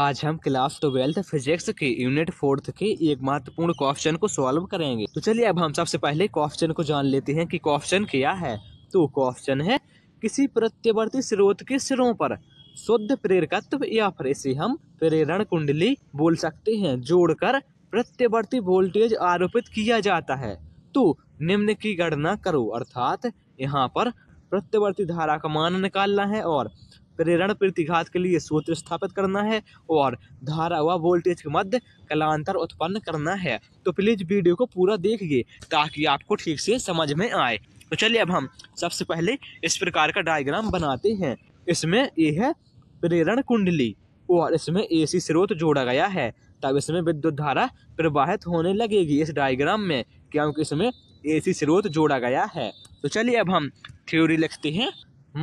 आज हम class twelfth physics के यूनिट फोर्थ के एक महत्वपूर्ण क्वेश्चन को सॉल्व करेंगे तो चलिए अब हम सबसे पहले क्वेश्चन को जान लेते हैं कि क्वेश्चन क्या है तो क्वेश्चन है किसी प्रत्यवर्ती स्रोत के सिरों पर शुद्ध प्रेरकत्व या फिर इसे हम प्रेरण कुंडली बोल सकते हैं जोड़कर प्रत्यवर्ती वोल्टेज आरोपित किया जाता है तो निम्न की गणना करो अर्थात यहाँ पर प्रत्यवर्ती धारा का मान निकालना है और प्रेरण प्रतिघात के लिए सूत्र स्थापित करना है और धारा व वोल्टेज के मध्य कलांतर उत्पन्न करना है तो प्लीज़ वीडियो को पूरा देखिए ताकि आपको ठीक से समझ में आए तो चलिए अब हम सबसे पहले इस प्रकार का डायग्राम बनाते हैं इसमें ये है प्रेरण कुंडली और इसमें एसी स्रोत जोड़ा गया है तब इसमें विद्युत धारा प्रवाहित होने लगेगी इस डायग्राम में क्योंकि इसमें एसी स्रोत जोड़ा गया है तो चलिए अब हम थ्योरी लिखते हैं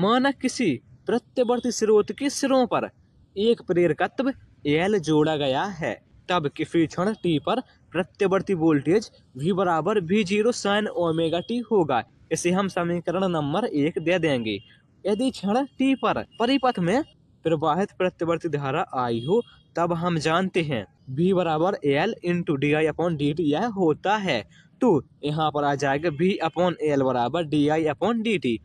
माना किसी प्रत्यवर्ती स्रोत के सिरों पर एक प्रेरकत्व एल जोड़ा गया है तब किसी क्षण टी पर प्रत्यवर्ती वोल्टेज वी बराबर V zero sine omega T होगा इसे हम समीकरण नंबर एक दे देंगे यदि क्षण टी पर परिपथ में प्रवाहित प्रत्यवर्ती धारा आई हो तब हम जानते हैं वी बराबर L into D I upon D T यह होता है तो यहाँ पर आ जाएगा वी अपॉन एल बराबर D I upon D T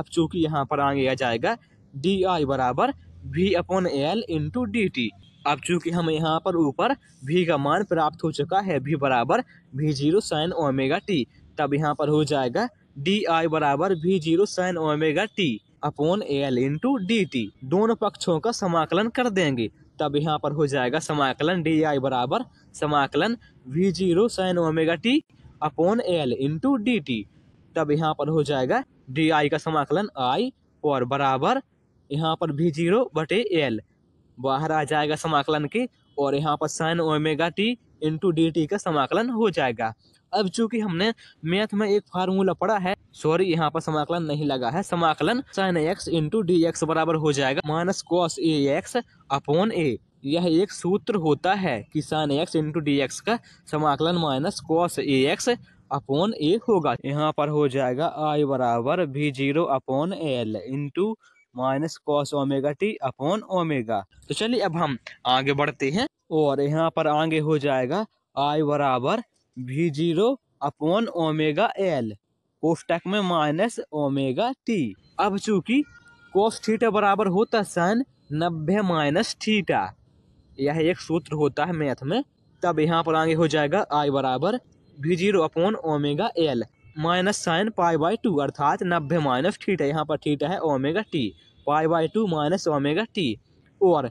अब चूंकि यहाँ पर आगे आ जाएगा डी आई बराबर V upon L into D T अब चूंकि हम यहाँ पर ऊपर वी का मान प्राप्त हो चुका है वी बराबर V zero sine omega T तब यहाँ पर हो जाएगा डी आई बराबर V zero sine omega T upon L into D T दोनों पक्षों का समाकलन कर देंगे तब यहाँ पर हो जाएगा समाकलन डी आई बराबर समाकलन V zero sine omega T upon L into D T तब यहाँ पर हो जाएगा डी आई का समाकलन आई और बराबर यहाँ पर भी जीरो बटे एल बाहर आ जाएगा समाकलन के और यहाँ पर sine omega T into D T का समाकलन हो जाएगा अब चूंकि हमने मैथ में एक फार्मूला पढ़ा है सॉरी यहाँ पर समाकलन नहीं लगा है समाकलन sine X into D X बराबर हो जाएगा minus cos A X upon A यह एक सूत्र होता है कि sine X into D X का समाकलन minus cos A X upon A होगा यहाँ पर हो जाएगा आई बराबर V zero upon L into minus cos omega T upon omega तो चलिए अब हम आगे बढ़ते हैं और यहाँ पर आगे हो जाएगा आई बराबर V zero upon omega L कोष्टक में माइनस ओमेगा टी अब चूंकि कोस थीटा बराबर होता सन नब्बे माइनस थीटा यह एक सूत्र होता है मैथ में तब यहाँ पर आगे हो जाएगा आई बराबर V zero upon omega L minus sine pi by two अर्थात नब्बे माइनस थीटा यहाँ पर थीटा है omega T pi by two minus omega T और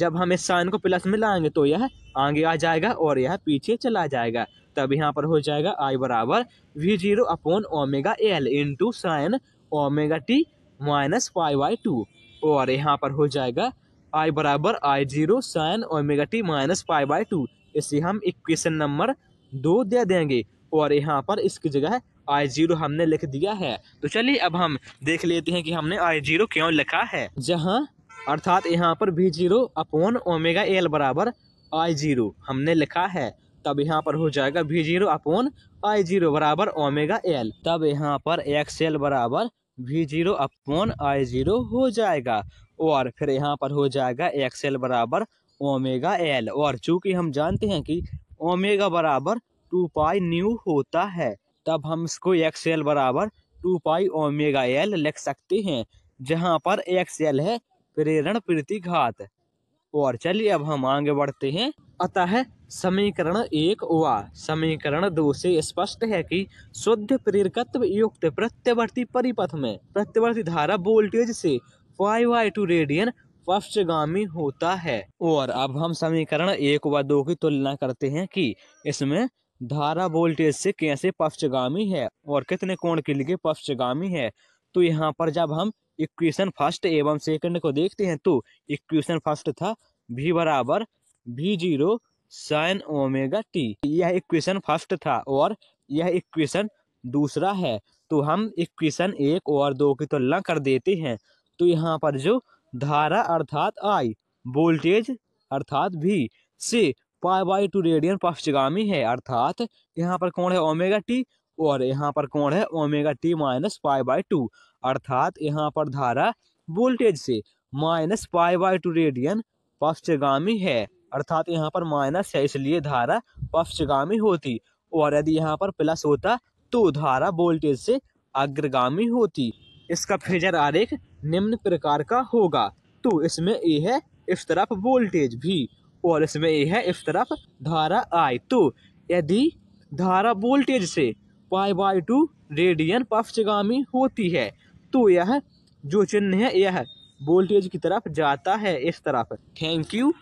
जब हम इस साइन को प्लस में लाएंगे तो यह आगे आ जाएगा और यह पीछे चला जाएगा तब यहाँ पर हो जाएगा आई बराबर V zero upon omega L into sine omega T minus pi by two और यहाँ पर हो जाएगा आई बराबर I zero sine omega T minus pi by two इसे हम इक्वेशन नंबर दो दे देंगे और यहाँ पर इसकी जगह आई जीरो हमने लिख दिया है तो चलिए अब हम देख लेते हैं कि हमने आई जीरो क्यों लिखा है जहाँ अर्थात यहाँ पर भी जीरो अपोन ओमेगा एल बराबर आई जीरो हमने लिखा है तब यहाँ पर हो जाएगा V zero upon I zero बराबर ओमेगा एल तब यहाँ पर एक्स एल बराबर V zero upon I zero हो जाएगा और फिर यहाँ पर हो जाएगा एक्स एल बराबर ओमेगा एल और चूंकि हम जानते हैं कि ओमेगा बराबर टू पाई न्यू होता है तब हम इसको एक्स एल बराबर टू पाई ओमेगा एल लिख सकते हैं जहाँ पर एक्स एल है प्रेरण प्रतिघात और चलिए अब हम आगे बढ़ते हैं अतः समीकरण एक व समीकरण दो से स्पष्ट है कि शुद्ध प्रेरकत्व युक्त प्रत्यवर्ती परिपथ में प्रत्यवर्ती धारा वोल्टेज से फाइव वाई टू रेडियन पश्चगामी होता है और अब हम समीकरण एक व दो की तुलना करते हैं कि इसमें धारा वोल्टेज से कैसे पक्षगामी है और कितने कोण के लिए पक्षगामी है तो यहाँ पर जब हम इक्वेशन फर्स्ट एवं सेकंड को देखते हैं तो इक्वेशन फर्स्ट था भी बराबर V zero sine omega T यह इक्वेशन फर्स्ट था और यह इक्वेशन दूसरा है तो हम इक्वेशन एक और दो की तुलना कर देते हैं तो यहाँ पर जो धारा अर्थात आई वोल्टेज अर्थात भी से पाई बाई टू रेडियन पश्चिगामी है अर्थात यहाँ पर कौन है ओमेगा टी और यहाँ पर कौन है omega T minus pi by two अर्थात यहाँ पर धारा वोल्टेज से minus pi by two radian पश्चिगामी है अर्थात यहाँ पर माइनस है इसलिए धारा पश्चिगामी होती और यदि यहाँ पर प्लस होता तो धारा वोल्टेज से अग्रगामी होती इसका फेजर आरेख निम्न प्रकार का होगा तो इसमें ए है इस तरफ वोल्टेज भी और इसमें यह है इस तरफ धारा आई तो यदि धारा वोल्टेज से पाई बाई टू रेडियन पक्षगामी होती है तो यह जो चिन्ह है यह वोल्टेज की तरफ जाता है इस तरफ थैंक यू